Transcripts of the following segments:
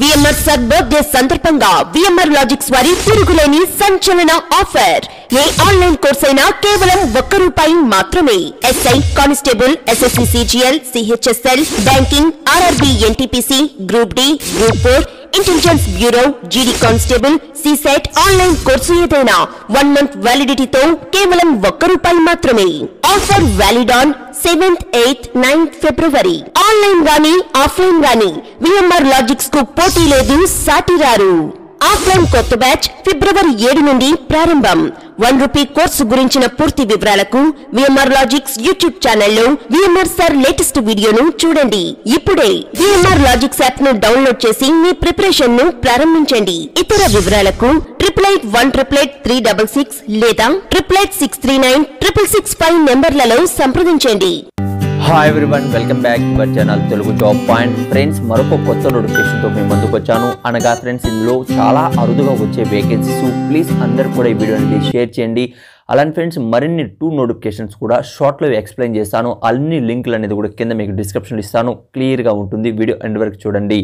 VMR sir birthday సందర్భంగా VMR Logics వారి తిరుగులేని సంచలన ఆఫర్ ఏ ఆన్లైన్ కోర్స్ అయినా కేవలం ఒక్క రూపాయి మాత్రమే SI constable SSC CGL CHSL banking RRB NTPC group D group four Intelligence Bureau GD constable CSAT online course ఏదైనా వన్ మంత్ వ్యాలిడిటీతో కేవలం ఒక్క రూపాయి మాత్రమే offer valid on seventh eighth ninth February online గానీ ఆఫ్లైన్ గానీ విఎంఆర్ లాజిక్స్ కు పోటీ లేదు సాటిరారు ఆఫ్లైన్ కొత్త బ్యాచ్ ఫిబ్రవరి ఏడు నుండి ప్రారంభం వన్ రూపీ కోర్సు గురించిన పూర్తి వివరాలకు విఎంఆర్ లాజిక్స్ యూట్యూబ్ ఛానల్లో విఎంఆర్ సార్ లేటెస్ట్ వీడియోను చూడండి ఇప్పుడే విఎంఆర్ లాజిక్స్ యాప్ ను డౌన్లోడ్ చేసి మీ ప్రిపరేషన్ ను ప్రారంభించండి ఇతర వివరాలకు triple eight one triple eight three double six లేదా triple eight six three nine triple six five నెంబర్లలో సంప్రదించండి hi everyone welcome back to our channel Telugu job point friends మరొక కొత్త నోటిఫికేషన్తో మేము ముందుకు వచ్చాను అనగా ఫ్రెండ్స్ ఇందులో చాలా అరుదుగా వచ్చే వేకెన్సీస్ ప్లీజ్ అందరు కూడా ఈ అనేది షేర్ చేయండి అలాంటి ఫ్రెండ్స్ మరిన్ని టూ నోటిఫికేషన్స్ కూడా షార్ట్లో ఎక్స్ప్లెయిన్ చేస్తాను అన్ని లింకులు అనేది కూడా కింద మీకు డిస్క్రిప్షన్లో ఇస్తాను క్లియర్గా ఉంటుంది వీడియో ఎండ్ వరకు చూడండి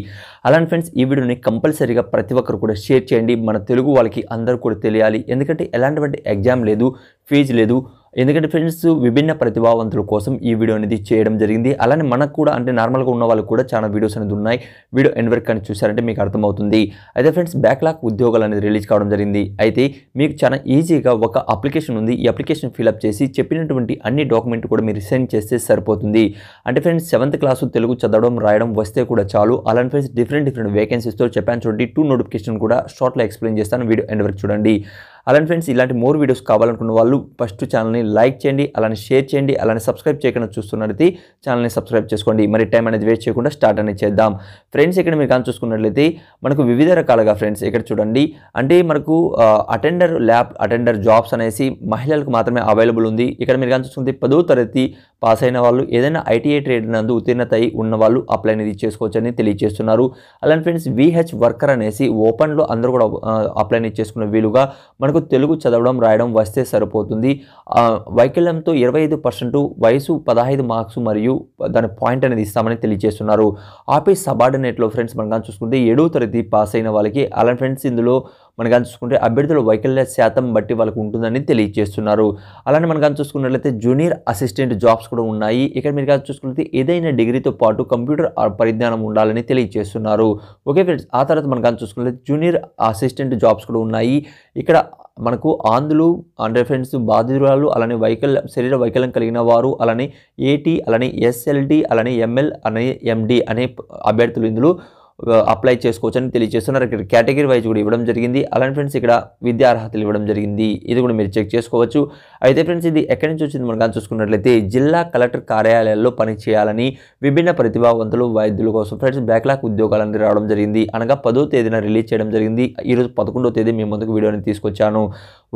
అలాంటి ఫ్రెండ్స్ ఈ వీడియోని కంపల్సరీగా ప్రతి ఒక్కరు కూడా షేర్ చేయండి మన తెలుగు వాళ్ళకి అందరూ కూడా తెలియాలి ఎందుకంటే ఎలాంటివంటి ఎగ్జామ్ లేదు ఫీజు లేదు ఎందుకంటే ఫ్రెండ్స్ విభిన్న ప్రతిభావంతుల కోసం ఈ వీడియో అనేది చేయడం జరిగింది అలానే మనకు కూడా అంటే నార్మల్గా ఉన్న వాళ్ళకు కూడా చాలా వీడియోస్ అనేది ఉన్నాయి వీడియో ఎండ్ వరకు కానీ చూసారంటే మీకు అర్థమవుతుంది అయితే ఫ్రెండ్స్ బ్యాక్లాగ్ ఉద్యోగాలు అనేది రిలీజ్ కావడం జరిగింది అయితే మీకు చాలా ఈజీగా ఒక అప్లికేషన్ ఉంది ఈ అప్లికేషన్ ఫిలప్ చేసి చెప్పినటువంటి అన్ని డాక్యుమెంట్ కూడా మీరు సెండ్ చేస్తే సరిపోతుంది అంటే ఫ్రెండ్స్ సెవెంత్ క్లాస్ తెలుగు చదవడం రాయడం వస్తే కూడా చాలు అలానే ఫ్రెండ్స్ డిఫరెంట్ డిఫరెంట్ వేకెన్సీస్తో చెప్పాను చూడండి టూ నోటిఫికేషన్ కూడా షార్ట్లో ఎక్స్ప్లెయిన్ చేస్తాను వీడియో ఎండ్ వరకు చూడండి అలాంటి ఫ్రెండ్స్ ఇలాంటి మోర్ వీడియోస్ కావాలనుకున్న వాళ్ళు ఫస్ట్ ఛానల్ని లైక్ చేయండి అలానే షేర్ చేయండి అలానే సబ్స్క్రైబ్ చేయకుండా చూస్తున్నట్లయితే ఛానల్ని సబ్స్క్రైబ్ చేసుకోండి మరి టైం అనేది వేస్ట్ చేయకుండా స్టార్ట్ అనేది చేద్దాం ఫ్రెండ్స్ ఇక్కడ మీరు కానీ చూసుకున్నట్లయితే మనకు వివిధ రకాలుగా ఫ్రెండ్స్ ఇక్కడ చూడండి అంటే మనకు అటెండర్ ల్యాబ్ అటెండర్ జాబ్స్ అనేసి మహిళలకు మాత్రమే అవైలబుల్ ఉంది ఇక్కడ మీరు కానీ చూసుకుంటే పదో తరగతి పాస్ అయిన వాళ్ళు ఏదైనా ఐటీఐ ట్రేడ్ నందు ఉత్తీర్ణత అయి ఉన్న వాళ్ళు అప్లై అనేది చేసుకోవచ్చని తెలియజేస్తున్నారు అలానే ఫ్రెండ్స్ విహెచ్ వర్కర్ అనేసి ఓపెన్లో అందరూ కూడా అప్లై అనేది చేసుకున్న వీలుగా మనకు తెలుగు చదవడం రాయడం వస్తే సరిపోతుంది వైకల్యంతో ఇరవై ఐదు పర్సెంట్ వయసు పదహైదు మార్క్స్ మరియు దాని పాయింట్ అనేది ఇస్తామని తెలియజేస్తున్నారు ఆఫీస్ సబార్డినేట్లో ఫ్రెండ్స్ మనం కానీ చూసుకుంటే ఏడో తరగతి పాస్ అయిన వాళ్ళకి అలానే ఫ్రెండ్స్ ఇందులో మనకు చూసుకుంటే అభ్యర్థుల వైకల్య శాతం బట్టి వాళ్ళకు ఉంటుందని తెలియజేస్తున్నారు అలానే మనం కానీ చూసుకున్నట్లయితే జూనియర్ అసిస్టెంట్ జాబ్స్ కూడా ఉన్నాయి ఇక్కడ మీరు కానీ చూసుకున్నట్లయితే ఏదైనా డిగ్రీతో పాటు కంప్యూటర్ పరిజ్ఞానం ఉండాలని తెలియజేస్తున్నారు ఓకే ఫ్రెండ్స్ ఆ తర్వాత మనం కానీ చూసుకున్నట్లయితే జూనియర్ అసిస్టెంట్ జాబ్స్ కూడా ఉన్నాయి ఇక్కడ మనకు ఆంధ్రులు అండర్ ఫ్రెండ్స్ బాధితురాలు అలానే వైకల్యం శరీర వైకల్యం కలిగిన వారు అలానే ఏటీ అలానే ఎస్ఎల్డి అలానే ఎంఎల్ అలానే ఎండి అనే అభ్యర్థులు ఇందులో అప్లై చేసుకోవచ్చు అని తెలియజేస్తున్నారు ఇక్కడ కేటగిరీ వైజ్ కూడా ఇవ్వడం జరిగింది అలానే ఫ్రెండ్స్ ఇక్కడ విద్యా అర్హతలు ఇవ్వడం జరిగింది ఇది కూడా మీరు చెక్ చేసుకోవచ్చు అయితే ఫ్రెండ్స్ ఇది ఎక్కడి నుంచి వచ్చింది మనం చూసుకున్నట్లయితే జిల్లా కలెక్టర్ కార్యాలయాల్లో పనిచేయాలని విభిన్న ప్రతిభావంతులు వైద్యుల కోసం ఫ్రెండ్స్ బ్యాక్లాక్ ఉద్యోగాలన్నీ రావడం జరిగింది అనగా పదో తేదీన రిలీజ్ చేయడం జరిగింది ఈరోజు పదకొండో తేదీ మీ ముందుకు వీడియోని తీసుకొచ్చాను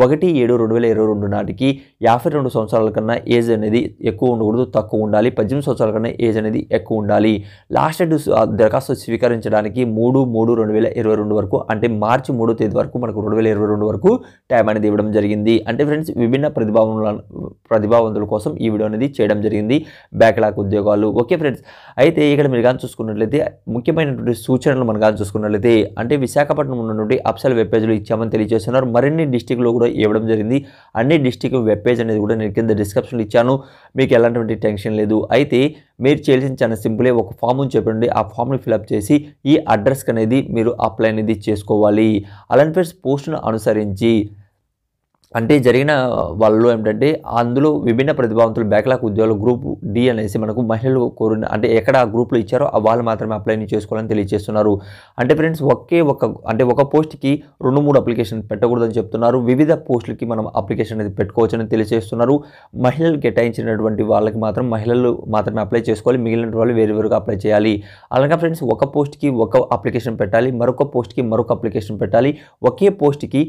ఒకటి ఏడు రెండు వేల ఇరవై రెండు నాటికి యాభై రెండు సంవత్సరాల కన్నా ఏజ్ అనేది ఎక్కువ ఉండకూడదు తక్కువ ఉండాలి పద్దెనిమిది సంవత్సరాల కన్నా ఏజ్ అనేది ఎక్కువ ఉండాలి లాస్ట్ డేట్ దరఖాస్తు స్వీకరించడానికి మూడు మూడు రెండు వేల ఇరవై రెండు వరకు అంటే మార్చి మూడో తేదీ వరకు మనకు రెండు వేల ఇరవై రెండు వరకు టైం అనేది ఇవ్వడం జరిగింది అంటే ఫ్రెండ్స్ విభిన్న ప్రతిభావన ప్రతిభావంతుల కోసం ఈ వీడియో అనేది చేయడం జరిగింది బ్యాక్లాగ్ ఉద్యోగాలు ఓకే ఫ్రెండ్స్ అయితే ఇక్కడ మీరు కానీ చూసుకున్నట్లయితే ముఖ్యమైనటువంటి సూచనలు మనం కానీ చూసుకున్నట్లయితే అంటే విశాఖపట్నం ఉన్నటువంటి అప్సల్ వెబ్ పేజ్లు ఇచ్చామని తెలియజేస్తున్నారు మరిన్ని డిస్టిక్లో కూడా ఇవ్వడం జరిగింది అన్ని డిస్టిక్ వెబ్ పేజ్ అనేది కూడా నేను కింద డిస్క్రిప్షన్లో ఇచ్చాను మీకు ఎలాంటి టెన్షన్ లేదు అయితే మీరు చేయాల్సిన చాలా సింపులే ఒక ఫామ్ చెప్పండి ఆ ఫామ్ని ఫిలప్ చేసి ఈ అడ్రస్కి అనేది మీరు అప్లై అనేది చేసుకోవాలి అలాంటి ఫ్రెండ్స్ పోస్ట్ను అనుసరించి అంటే జరిగిన వాళ్ళలో ఏమిటంటే అందులో విభిన్న ప్రతిభావంతులు బ్యాక్లాక్ ఉద్యోగులు గ్రూప్ డి అనేసి మనకు మహిళలు కోరిన అంటే ఎక్కడ ఆ గ్రూప్లో ఇచ్చారో వాళ్ళు మాత్రమే అప్లై చేసుకోవాలని తెలియజేస్తున్నారు అంటే ఫ్రెండ్స్ ఒకే ఒక అంటే ఒక పోస్ట్కి రెండు మూడు అప్లికేషన్ పెట్టకూడదని చెప్తున్నారు వివిధ పోస్టులకి మనం అప్లికేషన్ అనేది పెట్టుకోవచ్చని తెలియజేస్తున్నారు మహిళలు కేటాయించినటువంటి వాళ్ళకి మాత్రం మహిళలు మాత్రమే అప్లై చేసుకోవాలి మిగిలిన వాళ్ళు వేరుగా అప్లై చేయాలి అలాగే ఫ్రెండ్స్ ఒక పోస్ట్కి ఒక అప్లికేషన్ పెట్టాలి మరొక పోస్ట్కి మరొక అప్లికేషన్ పెట్టాలి ఒకే పోస్ట్కి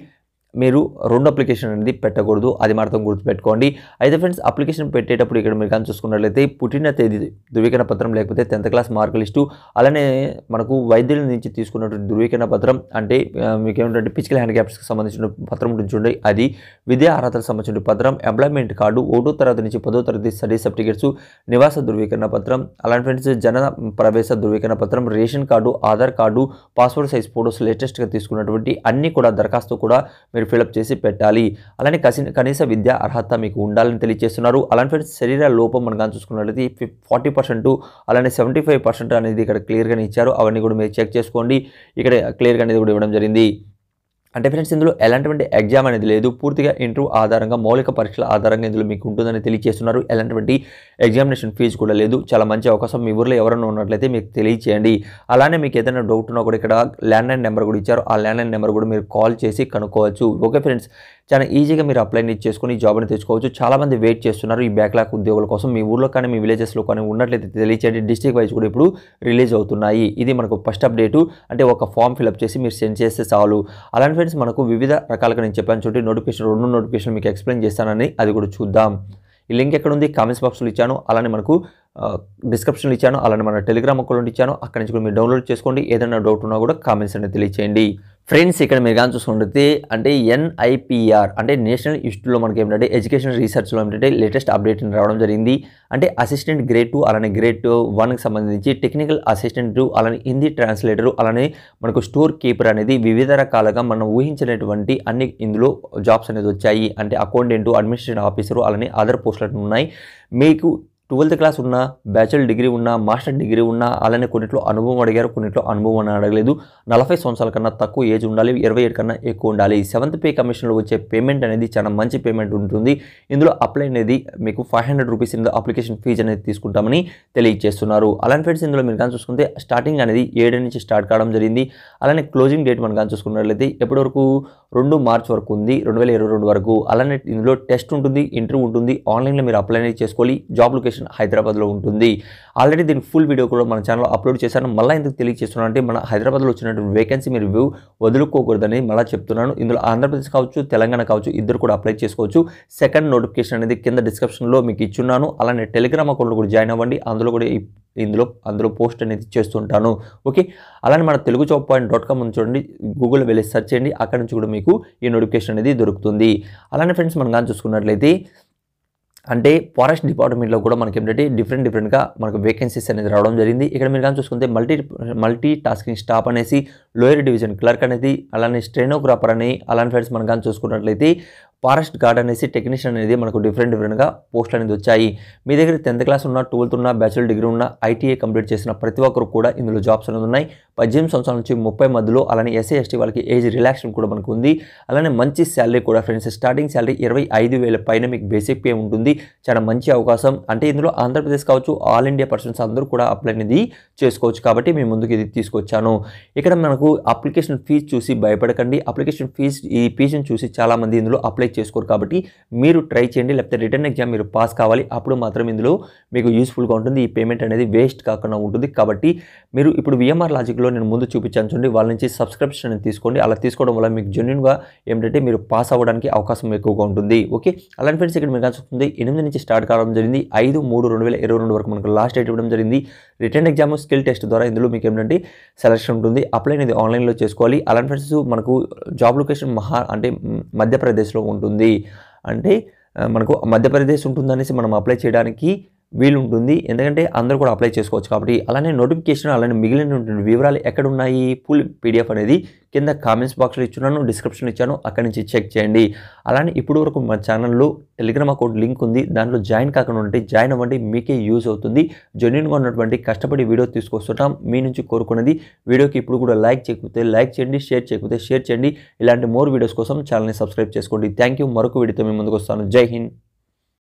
మీరు రెండు అప్లికేషన్ అనేది పెట్టకూడదు అది మాత్రం గుర్తుపెట్టుకోండి అయితే ఫ్రెండ్స్ అప్లికేషన్ పెట్టేటప్పుడు ఇక్కడ మీరు కానీ చూసుకున్నట్లయితే పుట్టిన తేదీ ధృవీకరణ పత్రం లేకపోతే టెన్త్ క్లాస్ మార్క్ లిస్టు అలానే మనకు వైద్యుల నుంచి తీసుకున్నటువంటి ధృవీకరణ పత్రం అంటే మీకు ఏమిటంటే హ్యాండ్ హ్యాండిక్యాప్స్కి సంబంధించిన పత్రం ఉంటుంది అది విద్యా అర్హతలకు సంబంధించిన పత్రం ఎంప్లాయ్మెంట్ కార్డు ఒకటో తరగతి నుంచి పదో తరగతి స్టడీ సర్టిఫికేట్స్ నివాస ధృవీకరణ పత్రం అలాంటి ఫ్రెండ్స్ జన ప్రవేశ ధృవీకరణ పత్రం ration card Aadhaar card passport size photos లేటెస్ట్గా తీసుకున్నటువంటి అన్నీ కూడా దరఖాస్తు కూడా మీరు ఫిలప్ చేసి పెట్టాలి అలానే కసి కనీస విద్యా అర్హత మీకు ఉండాలని తెలియజేస్తున్నారు అలాంటి ఫ్రెండ్స్ శరీర లోపం మనం కానీ చూసుకున్నట్లయితే ఫార్టీ పర్సెంట్ అలానే సెవెంటీ ఫైవ్ పర్సెంట్ అనేది ఇక్కడ క్లియర్గానే ఇచ్చారు అవన్నీ కూడా మీరు చెక్ చేసుకోండి ఇక్కడ క్లియర్గా అనేది కూడా ఇవ్వడం జరిగింది అంటే ఫ్రెండ్స్ ఇందులో ఎలాంటివంటి ఎగ్జామ్ అనేది లేదు పూర్తిగా ఇంటర్వ్యూ ఆధారంగా మౌలిక పరీక్షల ఆధారంగా ఇందులో మీకు ఉంటుందని తెలియజేస్తున్నారు ఎలాంటివంటి ఎగ్జామినేషన్ ఫీజు కూడా లేదు చాలా మంచి అవకాశం మీ ఊర్లో ఎవరైనా ఉన్నట్లయితే మీకు తెలియచేయండి అలానే మీకు ఏదైనా డౌట్ ఉన్నా కూడా ఇక్కడ ల్యాండ్లైన్ నెంబర్ కూడా ఇచ్చారు ఆ ల్యాండ్లైన్ నెంబర్ కూడా మీరు కాల్ చేసి కనుక్కోవచ్చు ఓకే ఫ్రెండ్స్ చాలా ఈజీగా మీరు అప్లైని చేసుకొని ఈ జాబ్ని తెచ్చుకోవచ్చు చాలామంది వెయిట్ చేస్తున్నారు ఈ బ్యాక్లాగ్ ఉద్యోగుల కోసం మీ ఊర్లో కానీ మీ విలేజెస్లో కానీ ఉన్నట్లయితే తెలియచేయండి డిస్టిక్ వైజ్ కూడా ఇప్పుడు రిలీజ్ అవుతున్నాయి ఇది మనకు ఫస్ట్ అప్డేటు అంటే ఒక ఫామ్ ఫిలప్ చేసి మీరు సెండ్ చేస్తే చాలు అలాంటి ఫ్రెండ్స్ మనకు వివిధ రకాలుగా నేను చెప్పాను చూడండి నోటిఫికేషన్ రెండు నోటిఫికేషన్ మీకు ఎక్స్ప్లెయిన్ చేస్తానని అది కూడా చూద్దాం ఈ లింక్ ఎక్కడ ఉంది కామెంట్స్ బాక్స్లో ఇచ్చాను అలానే మనకు డిస్క్రిప్షన్లో ఇచ్చాను అలానే మన టెలిగ్రామ్ అకౌంట్ ఇచ్చాను అక్కడి నుంచి కూడా మీరు డౌన్లోడ్ చేసుకోండి ఏదైనా డౌట్ ఉన్నా కూడా కామెంట్స్ అనేది తెలియచేయండి ఫ్రెండ్స్ ఇక్కడ మీరు కానీ చూసుకుంటే అంటే ఎన్ఐపిఆర్ అంటే నేషనల్ ఇన్స్టిట్యూట్లో మనకి ఏమిటంటే ఎడ్యుకేషన్ రీసెర్చ్లో ఏమిటంటే లేటెస్ట్ అప్డేట్ రావడం జరిగింది అంటే అసిస్టెంట్ గ్రేడ్ టూ అలానే గ్రేడ్ వన్కి సంబంధించి టెక్నికల్ అసిస్టెంట్ అలానే హిందీ ట్రాన్స్లేటర్ అలానే మనకు స్టోర్ కీపర్ అనేది వివిధ రకాలుగా మనం ఊహించినటువంటి అన్ని ఇందులో జాబ్స్ అనేది వచ్చాయి అంటే అకౌంటెంట్ అడ్మినిస్ట్రేషన్ ఆఫీసరు అలానే అదర్ పోస్టులు ఉన్నాయి మీకు ట్వెల్త్ క్లాస్ ఉన్నా బ్యాచిలర్ డిగ్రీ ఉన్నా మాస్టర్ డిగ్రీ ఉన్నా అలానే కొన్నిట్లో అనుభవం అడిగారు కొన్నిట్లో అనుభవం అని అడగలేదు నలభై సంవత్సరాల కన్నా తక్కువ ఏజ్ ఉండాలి ఇరవై ఏడు కన్నా ఎక్కువ ఉండాలి సెవెంత్ పే కమిషన్లో వచ్చే పేమెంట్ అనేది చాలా మంచి పేమెంట్ ఉంటుంది ఇందులో అప్లై అనేది మీకు ఫైవ్ హండ్రెడ్ రూపీస్ ఇందులో అప్లికేషన్ ఫీజు అనేది తీసుకుంటామని తెలియజేస్తున్నారు అలానే ఫ్రెండ్స్ ఇందులో మీరు కానీ చూసుకుంటే స్టార్టింగ్ అనేది ఏడు నుంచి స్టార్ట్ కావడం జరిగింది అలానే క్లోజింగ్ డేట్ మనం కానీ చూసుకున్నట్లయితే ఎప్పటివరకు రెండు మార్చ్ వరకు ఉంది రెండు వేల ఇరవై రెండు వరకు అలానే ఇందులో టెస్ట్ ఉంటుంది ఇంటర్వ్యూ ఉంటుంది ఆన్లైన్లో మీరు అప్లై అనేది చేసుకోవాలి జాబ్ లొకేషన్ హైదరాబాద్లో ఉంటుంది ఆల్రెడీ దీని ఫుల్ వీడియో కూడా మన ఛానల్లో అప్లోడ్ చేశాను మళ్ళీ ఎందుకు తెలియజేస్తున్నానంటే మన హైదరాబాద్లో వచ్చినటువంటి వేకెన్సీ మీరు వ్యూ వదులుకోకూడదని మళ్ళీ చెప్తున్నాను ఇందులో ఆంధ్రప్రదేశ్ కావచ్చు తెలంగాణ కావచ్చు ఇద్దరు కూడా అప్లై చేసుకోవచ్చు సెకండ్ నోటిఫికేషన్ అనేది కింద డిస్క్రిప్షన్లో మీకు ఇచ్చున్నాను అలానే టెలిగ్రామ్ అకౌంట్లో కూడా జాయిన్ అవ్వండి అందులో కూడా ఇందులో అందులో పోస్ట్ అనేది చేస్తుంటాను ఓకే అలానే మన Telugu job point dot com నుంచి చూడండి గూగుల్ వెళ్ళి సెర్చ్ చేయండి అక్కడ నుంచి కూడా మీకు ఈ నోటిఫికేషన్ అనేది దొరుకుతుంది అలానే ఫ్రెండ్స్ మనం కానీ చూసుకున్నట్లయితే అంటే ఫారెస్ట్ డిపార్ట్మెంట్లో కూడా మనకి ఏంటంటే డిఫరెంట్ డిఫరెంట్గా మనకు వేకెన్సీస్ అనేది రావడం జరిగింది ఇక్కడ మీరు కానీ చూసుకుంటే మల్టీ మల్టీ టాస్కింగ్ స్టాఫ్ అనేసి లోయర్ డివిజన్ క్లర్క్ అనేది అలానే స్ట్రెనోగ్రాఫర్ అని అలానే ఫ్రెండ్స్ మనం కానీ చూసుకున్నట్లయితే ఫారెస్ట్ గార్డ్ అనేసి టెక్నీషియన్ అనేది మనకు డిఫరెంట్ డిఫరెంట్గా పోస్టులు అనేది వచ్చాయి మీ దగ్గర టెన్త్ క్లాస్ ఉన్న ట్వెల్త్ ఉన్న బ్యాచులర్ డిగ్రీ ఉన్న ఐటీఐ కంప్లీట్ చేసిన ప్రతి ఒక్కరు కూడా ఇందులో జాబ్స్ అనేది ఉన్నాయి పద్దెనిమిది సంవత్సరాల నుంచి ముప్పై మధ్యలో అలానే ఎస్సీ ఎస్టీ వాళ్ళకి ఏజ్ రిలాక్షన్ కూడా మనకు ఉంది అలానే మంచి శాలరీ కూడా ఫ్రెండ్స్ స్టార్టింగ్ శాలరీ ఇరవై ఐదు వేల పైన మీకు బేసిక్ పే ఉంటుంది చాలా మంచి అవకాశం అంటే ఇందులో ఆంధ్రప్రదేశ్ కావచ్చు ఆల్ ఇండియా పర్సన్స్ అందరూ కూడా అప్లై అనేది చేసుకోవచ్చు కాబట్టి మేము ముందుకు ఇది తీసుకొచ్చాను ఇక్కడ మనకు అప్లికేషన్ ఫీజు చూసి భయపడకండి అప్లికేషన్ ఫీజు ఈ ఫీజుని చూసి చాలామంది ఇందులో అప్లై క్యాలిక్యులేట్ చేసుకోరు కాబట్టి మీరు ట్రై చేయండి లేకపోతే రిటర్న్ ఎగ్జామ్ మీరు పాస్ కావాలి అప్పుడు మాత్రం ఇందులో మీకు యూస్ఫుల్గా ఉంటుంది ఈ పేమెంట్ అనేది వేస్ట్ కాకుండా ఉంటుంది కాబట్టి మీరు ఇప్పుడు విఎంఆర్ లాజిక్లో నేను ముందు చూపించాను చూడండి వాళ్ళ నుంచి సబ్స్క్రిప్షన్ తీసుకోండి అలా తీసుకోవడం వల్ల మీకు జెన్యున్గా ఏంటంటే మీరు పాస్ అవ్వడానికి అవకాశం ఎక్కువగా ఉంటుంది ఓకే అలాంటి ఫ్రెండ్స్ ఇక్కడ మీకు కనిపిస్తుంది ఎనిమిది నుంచి స్టార్ట్ కావడం జరిగింది ఐదు మూడు రెండు వేల ఇరవై రెండు వరకు మనకు లాస్ట్ డేట్ ఇవ్వడం జరిగింది రిటర్న్ ఎగ్జామ్ స్కిల్ టెస్ట్ ద్వారా ఇందులో మీకు ఏంటంటే సెలక్షన్ ఉంటుంది అప్లై అనేది ఆన్లైన్లో చేసుకోవాలి అలాంటి ఫ్రెండ్స్ మనకు జాబ్ లొకేషన్ మహా అంటే మధ్యప్రదేశ్లో ఉంటుంది ఉంటుంది అంటే మనకు మధ్యప్రదేశ్ ఉంటుందనేసి మనం అప్లై చేయడానికి వీలుంటుంది ఎందుకంటే అందరూ కూడా అప్లై చేసుకోవచ్చు కాబట్టి అలానే నోటిఫికేషన్ అలానే మిగిలినటువంటి వివరాలు ఎక్కడున్నాయి ఫుల్ పీడిఎఫ్ అనేది కింద కామెంట్స్ బాక్స్లో ఇచ్చున్నాను డిస్క్రిప్షన్ ఇచ్చాను అక్కడి నుంచి చెక్ చేయండి అలానే ఇప్పుడు వరకు మా ఛానల్లో టెలిగ్రామ్ అకౌంట్ లింక్ ఉంది దాంట్లో జాయిన్ కాకుండా ఉంటే జాయిన్ అవ్వండి మీకే యూజ్ అవుతుంది జెన్యున్గా ఉన్నటువంటి కష్టపడి వీడియో తీసుకొస్తున్నాం మీ నుంచి కోరుకున్నది వీడియోకి ఇప్పుడు కూడా లైక్ చేయకపోతే లైక్ చేయండి షేర్ చేయకపోతే షేర్ చేయండి ఇలాంటి మోర్ వీడియోస్ కోసం ఛానల్ని సబ్స్క్రైబ్ చేసుకోండి థ్యాంక్ యూ మరొక వీడియోతో మేము ముందుకు వస్తాను జై హింద్